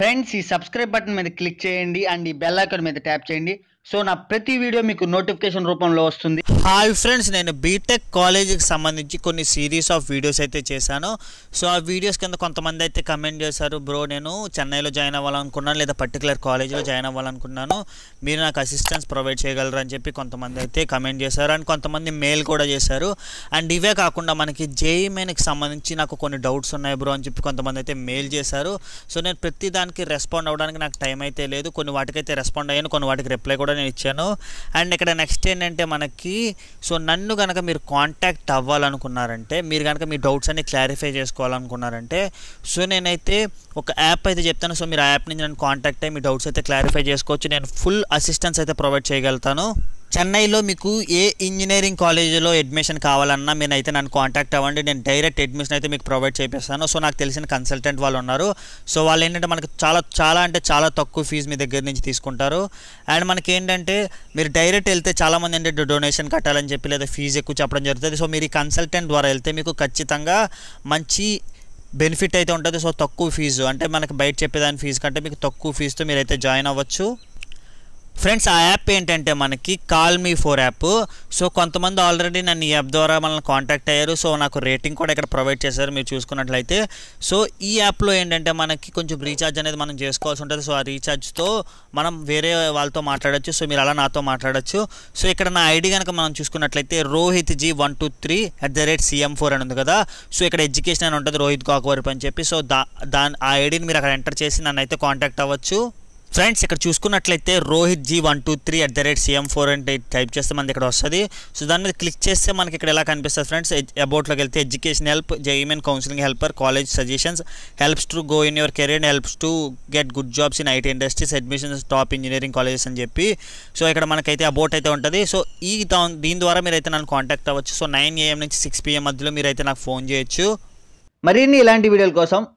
friends ఈ subscribe button మీద click చేయండి అండ్ ఈ బెల్ ఐకాన్ మీద ట్యాప్ చేయండి సో నా ప్రతి వీడియో మీకు నోటిఫికేషన్ రూపంలో వస్తుంది హాయ్ ఫ్రెండ్స్ నేను బీటెక్ కాలేజీకి సంబంధించి కొన్ని సిరీస్ ఆఫ్ వీడియోస్ అయితే చేశాను సో ఆ వీడియోస్ కింద కొంతమంది అయితే కమెంట్ చేశారు బ్రో నేను చెన్నైలో జాయిన్ అవ్వాలనుకున్నాను లేదా పర్టికులర్ కాలేజీలో జాయిన్ అవ్వాలనుకున్నాను మీరు నాకు అసిస్టెన్స్ ప్రొవైడ్ చేయగలరు అని చెప్పి కొంతమంది అయితే కమెంట్ చేశారు అండ్ కొంతమంది మెయిల్ కూడా చేశారు అండ్ ఇవే కాకుండా మనకి జేఈ మెయిన్కి e సంబంధించి నాకు కొన్ని డౌట్స్ ఉన్నాయి బ్రో అని చెప్పి కొంతమంది అయితే మెయిల్ చేశారు సో నేను ప్రతి దానికి రెస్పాండ్ అవ్వడానికి నాకు టైం అయితే లేదు కొన్ని వాటికైతే రెస్పాండ్ అయ్యాను కొన్ని వాటికి రిప్లై కూడా కూడా నేను ఇచ్చాను అండ్ ఇక్కడ నెక్స్ట్ ఏంటంటే మనకి సో నన్ను కనుక మీరు కాంటాక్ట్ అవ్వాలనుకున్నారంటే మీరు కనుక మీ డౌట్స్ అన్ని క్లారిఫై చేసుకోవాలనుకున్నారంటే సో నేనైతే ఒక యాప్ అయితే చెప్తాను సో మీరు ఆ యాప్ నుంచి నన్ను కాంటాక్ట్ అయ్యి మీ డౌట్స్ అయితే క్లారిఫై చేసుకోవచ్చు నేను ఫుల్ అసిస్టెన్స్ అయితే ప్రొవైడ్ చేయగలుగుతాను చెన్నైలో మీకు ఏ ఇంజనీరింగ్ కాలేజీలో అడ్మిషన్ కావాలన్నా అయితే నన్ను కాంటాక్ట్ అవ్వండి నేను డైరెక్ట్ అడ్మిషన్ అయితే మీకు ప్రొవైడ్ చేపిస్తాను సో నాకు తెలిసిన కన్సల్టెంట్ వాళ్ళు ఉన్నారు సో వాళ్ళు ఏంటంటే మనకు చాలా చాలా అంటే చాలా తక్కువ ఫీజు మీ దగ్గర నుంచి తీసుకుంటారు అండ్ మనకి ఏంటంటే మీరు డైరెక్ట్ వెళ్తే చాలామంది ఏంటంటే డొనేషన్ కట్టాలని చెప్పి లేదా ఫీజు ఎక్కువ చెప్పడం జరుగుతుంది సో మీరు ఈ కన్సల్టెంట్ ద్వారా వెళ్తే మీకు ఖచ్చితంగా మంచి బెనిఫిట్ అయితే ఉంటుంది సో తక్కువ ఫీజు అంటే మనకు బయట చెప్పేదాని ఫీజు కంటే మీకు తక్కువ ఫీజుతో మీరైతే జాయిన్ అవ్వచ్చు ఫ్రెండ్స్ ఆ యాప్ ఏంటంటే మనకి call me for app so కొంతమంది ఆల్రెడీ నన్ను ఈ యాప్ ద్వారా మనల్ని కాంటాక్ట్ అయ్యారు సో నాకు రేటింగ్ కూడా ఇక్కడ ప్రొవైడ్ చేశారు మీరు చూసుకున్నట్లయితే సో ఈ యాప్లో ఏంటంటే మనకి కొంచెం రీఛార్జ్ అనేది మనం చేసుకోవాల్సి ఉంటుంది సో ఆ రీఛార్జ్తో మనం వేరే వాళ్ళతో మాట్లాడచ్చు సో మీరు అలా నాతో మాట్లాడచ్చు సో ఇక్కడ నా ఐడి కనుక మనం చూసుకున్నట్లయితే Rohit ji one two three at the rate CM four అని ఉంది కదా సో ఇక్కడ ఎడ్యుకేషన్ అని ఉంటుంది రోహిత్ కాకువరపు అని చెప్పి సో దా దాని ఆ ఐడిని మీరు అక్కడ ఎంటర్ చేసి నన్ను అయితే కాంటాక్ట్ అవ్వచ్చు ఫ్రెండ్స్ ఇక్కడ చూసుకున్నట్లయితే Rohit ji one two three at the rate CM four and eight type చేస్తే మనకి ఇక్కడ వస్తుంది సో దాని మీద క్లిక్ చేస్తే మనకి ఇక్కడ ఎలా కనిపిస్తుంది ఫ్రెండ్స్ అబౌట్లోకి వెళ్తే education help JEE Main counselling helper college suggestions helps to go in your career helps to get good jobs in IT industries admissions top engineering colleges అని చెప్పి సో ఇక్కడ మనకైతే అబౌట్ అయితే ఉంటుంది సో ఈ దీని ద్వారా మీరైతే నన్ను కాంటాక్ట్ అవ్వచ్చు సో నైన్ ఏఎం నుంచి సిక్స్ పిఎం మధ్యలో మీరైతే నాకు ఫోన్ చేయొచ్చు మరిన్ని ఇలాంటి వీడియోల కోసం